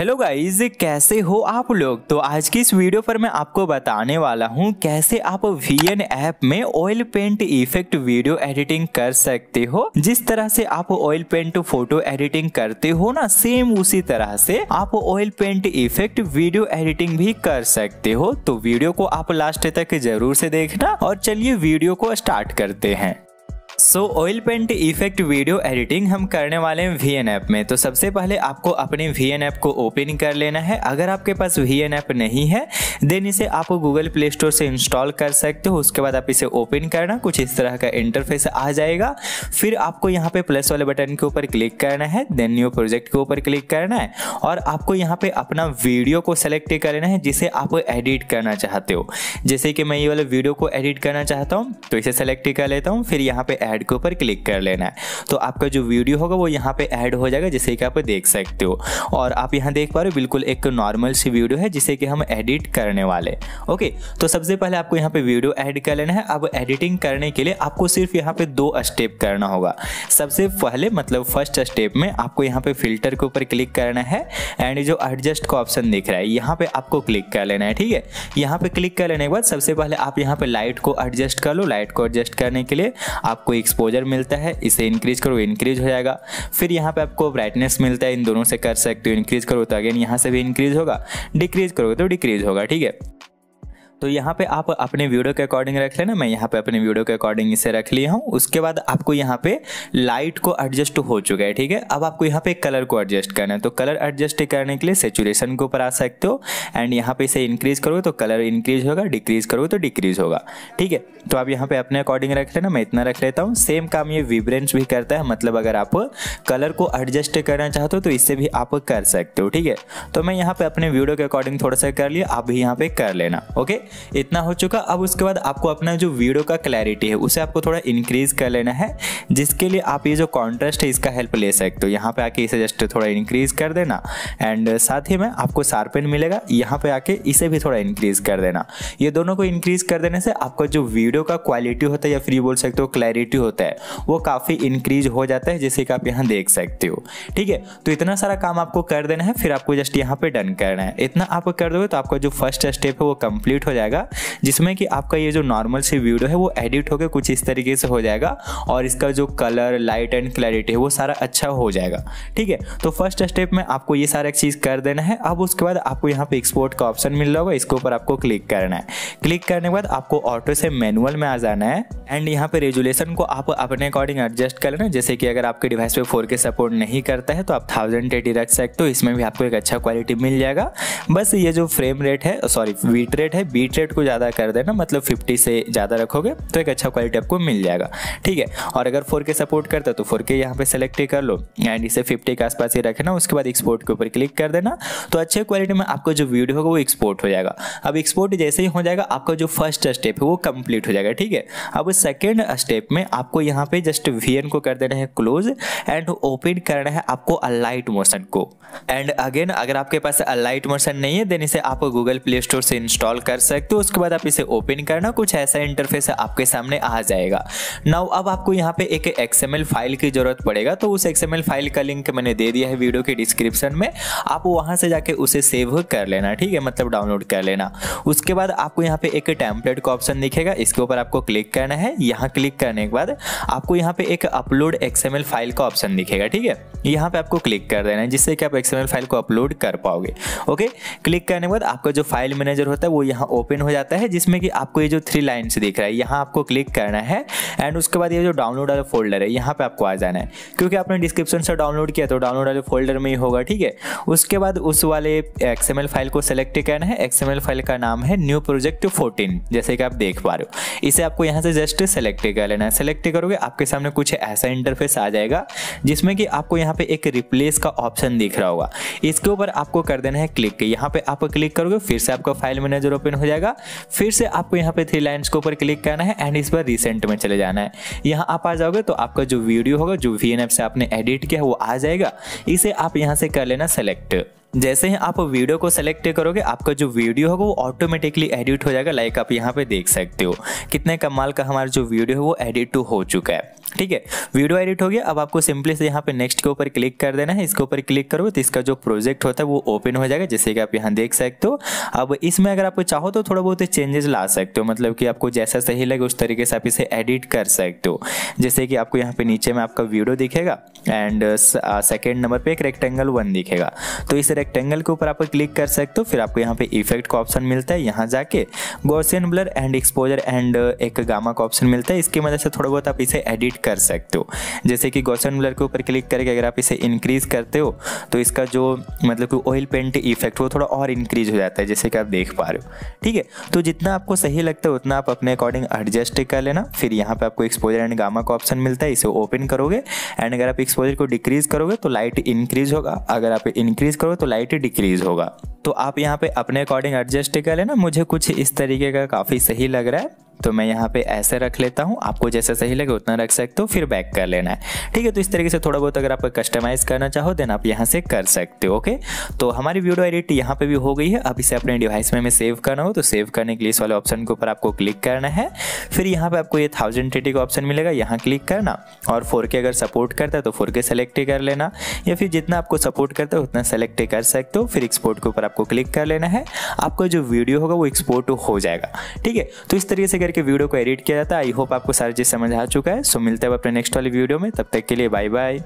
hello guys कैसे हो आप लोग तो आज की इस वीडियो पर मैं आपको बताने वाला हूं कैसे आप वी ऐप में oil paint effect video editing कर सकते हो जिस तरह से आप ऑयल पेंट फोटो एडिटिंग करते हो ना सेम उसी तरह से आप oil paint effect video editing भी कर सकते हो तो वीडियो को आप लास्ट तक जरूर से देखना और चलिए वीडियो को स्टार्ट करते हैं so oil paint effect video editing हम करने वाले हैं वी ऐप में तो सबसे पहले आपको अपने वी ऐप को ओपन कर लेना है अगर आपके पास वी ऐप नहीं है देन इसे आप गूगल प्ले स्टोर से इंस्टॉल कर सकते हो उसके बाद आप इसे ओपन करना कुछ इस तरह का इंटरफेस आ जाएगा फिर आपको यहाँ पे प्लस वाले बटन के ऊपर क्लिक करना है देन न्यू प्रोजेक्ट के ऊपर क्लिक करना है और आपको यहाँ पे अपना वीडियो को सेलेक्ट करना है जिसे आप एडिट करना चाहते हो जैसे कि मैं ये वाले वीडियो को एडिट करना चाहता हूँ तो इसे सेलेक्ट कर लेता हूँ फिर यहाँ पे ऐड के ऊपर क्लिक कर लेना है तो आपका जो वीडियो होगा वो यहाँ पे ऐड हो जाएगा जिसे कि आप देख सकते हो और आप यहाँ देख पा रहे हो बिल्कुल एक नॉर्मल सी वीडियो है जिसे कि हम एडिट करने वाले ओके तो सबसे पहले आपको यहाँ पे वीडियो ऐड कर लेना है अब एडिटिंग करने के लिए आपको सिर्फ यहाँ पे दो स्टेप करना होगा सबसे पहले मतलब फर्स्ट स्टेप में आपको यहाँ पे फिल्टर के ऊपर क्लिक करना है एंड जो एडजस्ट का ऑप्शन दिख रहा है यहाँ पे आपको क्लिक कर लेना है ठीक है यहाँ पे क्लिक कर लेने के बाद सबसे पहले आप यहाँ पे लाइट को एडजस्ट कर लो लाइट को एडजस्ट करने के लिए आपको एक्सपोजर मिलता है इसे इंक्रीज करो इंक्रीज हो जाएगा फिर यहाँ पे आपको ब्राइटनेस मिलता है इन दोनों से कर सकते हो इंक्रीज करो तो अगेन यहाँ से भी इंक्रीज होगा डिक्रीज करोगे तो डिक्रीज होगा ठीक है तो यहाँ पे आप अपने वीडियो के अकॉर्डिंग रख लेना मैं यहाँ पे अपने वीडियो के अकॉर्डिंग इसे रख लिया हूँ उसके बाद आपको यहाँ पे लाइट को एडजस्ट हो चुका है ठीक है अब आपको यहाँ पे कलर को एडजस्ट करना है तो कलर एडजस्ट करने के लिए सेचुरेशन के ऊपर आ सकते हो एंड यहाँ पे इसे इंक्रीज करोगे तो कलर इंक्रीज होगा डिक्रीज करोगे तो डिक्रीज होगा ठीक है तो आप यहाँ पे अपने अकॉर्डिंग रख लेना मैं इतना रख लेता हूँ सेम काम ये विब्रेंस भी करता है मतलब अगर आप कलर को एडजस्ट करना चाहते हो तो इससे भी आप कर सकते हो ठीक है तो मैं यहाँ पे अपने वीडियो के अकॉर्डिंग थोड़ा सा कर लिया आप भी यहाँ पे कर लेना ओके इतना हो चुका अब उसके बाद आपको अपना जो वीडियो का क्लैरिटी है उसे आपको थोड़ा इंक्रीज़ कर लेना है जिसके लिए आप ये जो कॉन्ट्रास्ट है इसका हेल्प ले सकते हो यहाँ पे आके इसे जस्ट थोड़ा इंक्रीज़ कर देना एंड साथ ही में आपको शार्पन मिलेगा यहाँ पे आके इसे भी थोड़ा इंक्रीज़ कर देना ये दोनों को इंक्रीज़ कर देने से आपका जो वीडियो का क्वालिटी होता है या फिर बोल सकते हो क्लैरिटी होता है वो काफ़ी इंक्रीज हो जाता है जैसे कि आप यहाँ देख सकते हो ठीक है तो इतना सारा काम आपको कर देना है फिर आपको जस्ट यहाँ पे डन करना है इतना आप कर दोगे तो आपका जो फर्स्ट स्टेप है वो कंप्लीट हो जाए जाएगा जिसमें कि आपका ये जो नॉर्मल से वीडियो है वो एडिट होकर कुछ इस तरीके से हो जाएगा और इसका जो कलर लाइट एंड क्लैरिटी है वो सारा अच्छा हो जाएगा ठीक है तो फर्स्ट स्टेप में आपको ये सारा चीज़ कर देना है अब उसके बाद आपको यहाँ पे एक्सपोर्ट का ऑप्शन मिल रहा होगा इसके ऊपर आपको क्लिक करना है क्लिक करने के बाद आपको ऑटो से मैनुअल में आ जाना है एंड यहाँ पे रेजुलेशन को आप अपने अकॉर्डिंग एडजस्ट कर लेना जैसे कि अगर आपके डिवाइस पे फोर सपोर्ट नहीं करता है तो आप थाउजेंड एटी रख सकते हो इसमें भी आपको एक अच्छा क्वालिटी मिल जाएगा बस ये जो फ्रेम रेट है सॉरी बीट रेट है बीट बिट रेट को ज़्यादा कर देना मतलब फिफ्टी से ज़्यादा रखोगे तो एक अच्छा क्वालिटी आपको मिल जाएगा ठीक है और अगर फोर के सपोर्ट करता तो फोर के यहाँ पे सेलेक्ट कर लो एंड इसे फिफ्टी के आसपास ही रखना उसके बाद एक्सपोर्ट के ऊपर क्लिक कर देना तो अच्छे क्वालिटी में आपको जो वीडियो होगा वो एक्सपोर्ट हो जाएगा अब एक्सपोर्ट जैसे ही हो जाएगा आपका जो फर्स्ट स्टेप है वो कंप्लीट हो जाएगा ठीक है अब सेकेंड स्टेप में आपको यहाँ पे जस्ट वी को कर देना है क्लोज एंड ओपन करना है आपको अलाइट मोशन को एंड अगेन अगर आपके पास अलाइट मोशन नहीं है देन इसे आप गूगल प्ले स्टोर से इंस्टॉल कर सकते रखते हो उसके बाद आप इसे ओपन करना कुछ ऐसा इंटरफेस आपके सामने आ जाएगा नाउ अब आपको यहाँ पे एक एक्सएमएल फाइल की जरूरत पड़ेगा तो उस एक्सएमएल फाइल का लिंक मैंने दे दिया है वीडियो के डिस्क्रिप्शन में आप वहां से जाके उसे सेव कर लेना ठीक है मतलब डाउनलोड कर लेना उसके बाद आपको यहाँ पे एक टेम्पलेट का ऑप्शन दिखेगा इसके ऊपर आपको क्लिक करना है यहाँ क्लिक करने के बाद आपको यहाँ पे एक अपलोड एक्सएमएल फाइल का ऑप्शन दिखेगा ठीक है यहाँ पे आपको क्लिक कर देना है जिससे कि आप एक्सएमएल फाइल को अपलोड कर पाओगे ओके क्लिक करने के बाद आपका जो फाइल मैनेजर होता है वो यहाँ ओपन ओपन हो जाता है जिसमें कि आपको ये जो थ्री लाइन्स दिख रहा है यहाँ आपको क्लिक करना है एंड उसके बाद ये जो डाउनलोड वाले फोल्डर है यहाँ पे आपको आ जाना है क्योंकि आपने डिस्क्रिप्शन से डाउनलोड किया तो डाउनलोड वाले फोल्डर में ही होगा ठीक है उसके बाद उस वाले एक्स फाइल को सेलेक्ट करना है एक्स फाइल का नाम है न्यू प्रोजेक्ट फोर्टीन जैसे कि आप देख पा रहे हो इसे आपको यहाँ से जस्ट सेलेक्ट कर लेना है सेलेक्ट करोगे आपके सामने कुछ ऐसा इंटरफेस आ जाएगा जिसमें कि आपको यहाँ पे एक रिप्लेस का ऑप्शन दिख रहा होगा इसके ऊपर आपको कर देना है क्लिक यहाँ पे आप क्लिक करोगे फिर से आपका फाइल मैनेजर ओपन हो जाएगा फिर से आपको यहाँ पे थ्री लाइन्स के ऊपर क्लिक करना है एंड इस पर रिसेंट में चले जाना है यहाँ आप आ जाओगे तो आपका जो वीडियो होगा जो वी से आपने एडिट किया वो आ जाएगा इसे आप यहाँ से कर लेना सेलेक्ट जैसे ही आप वीडियो को सेलेक्ट करोगे आपका जो वीडियो होगा वो ऑटोमेटिकली एडिट हो जाएगा लाइक आप यहाँ पे देख सकते हो कितने कमाल का हमारा जो वीडियो है वो एडिट टू हो चुका है ठीक है वीडियो एडिट हो गया अब आपको सिंपली से यहाँ पे नेक्स्ट के ऊपर क्लिक कर देना है इसके ऊपर क्लिक करोगे तो इसका जो प्रोजेक्ट होता है वो ओपन हो जाएगा जैसे कि आप यहाँ देख सकते हो अब इसमें अगर आपको चाहो तो थोड़ा बहुत चेंजेस ला सकते हो मतलब कि आपको जैसा सही लगे उस तरीके से आप इसे एडिट कर सकते हो जैसे कि आपको यहाँ पे नीचे में आपका वीडियो दिखेगा एंड सेकेंड नंबर पर एक रेक्टेंगल वन दिखेगा तो इस रेक्टेंगल के ऊपर आप क्लिक कर सकते हो फिर आपको यहाँ पे इफेक्ट का ऑप्शन मिलता है यहाँ जाके Gaussian blur and exposure and एक गामा का ऑप्शन मिलता है इसकी मदद से थोड़ा बहुत आप इसे एडिट कर सकते हो जैसे कि गोसियन ब्लर के ऊपर क्लिक करके अगर आप इसे इंक्रीज करते हो तो इसका जो मतलब कि ऑयल पेंट इफेक्ट वो थोड़ा और इंक्रीज हो जाता है जैसे कि आप देख पा रहे हो ठीक है तो जितना आपको सही लगता है उतना आप अपने अकॉर्डिंग एडजस्ट कर लेना फिर यहाँ पे आपको एक्सपोजर एंड गामा का ऑप्शन मिलता है इसे ओपन करोगे एंड अगर आप एक्सपोजर को डिक्रीज करोगे तो लाइट इंक्रीज होगा अगर आप इंक्रीज करोगे तो लाइट डिक्रीज होगा तो आप यहाँ पे अपने अकॉर्डिंग एडजस्ट कर लेना मुझे कुछ इस तरीके का काफ़ी सही लग रहा है तो मैं यहाँ पे ऐसे रख लेता हूँ आपको जैसा सही लगे उतना रख सकते हो फिर बैक कर लेना है ठीक है तो इस तरीके से थोड़ा बहुत अगर आप कस्टमाइज करना चाहो देन आप यहाँ से कर सकते हो ओके तो हमारी वीडियो एडिट यहाँ पे भी हो गई है अब इसे अपने डिवाइस में हमें सेव करना हो तो सेव करने के लिए इस वाले ऑप्शन के ऊपर आपको क्लिक करना है फिर यहाँ पर आपको ये थाउजेंड टी का ऑप्शन मिलेगा यहाँ क्लिक करना और फोर अगर सपोर्ट करता है तो फोर सेलेक्ट कर लेना या फिर जितना आपको सपोर्ट करता है उतना सेलेक्ट कर सकते हो फिर एक्सपोर्ट के ऊपर आपको क्लिक कर लेना है आपका जो वीडियो होगा वो एक्सपोर्ट हो जाएगा ठीक है तो इस तरीके से करके वीडियो को एडिट किया जाता है आई होप आपको सारी चीज़ समझ आ चुका है सो मिलते हैं अपने नेक्स्ट वाली वीडियो में तब तक के लिए बाय बाय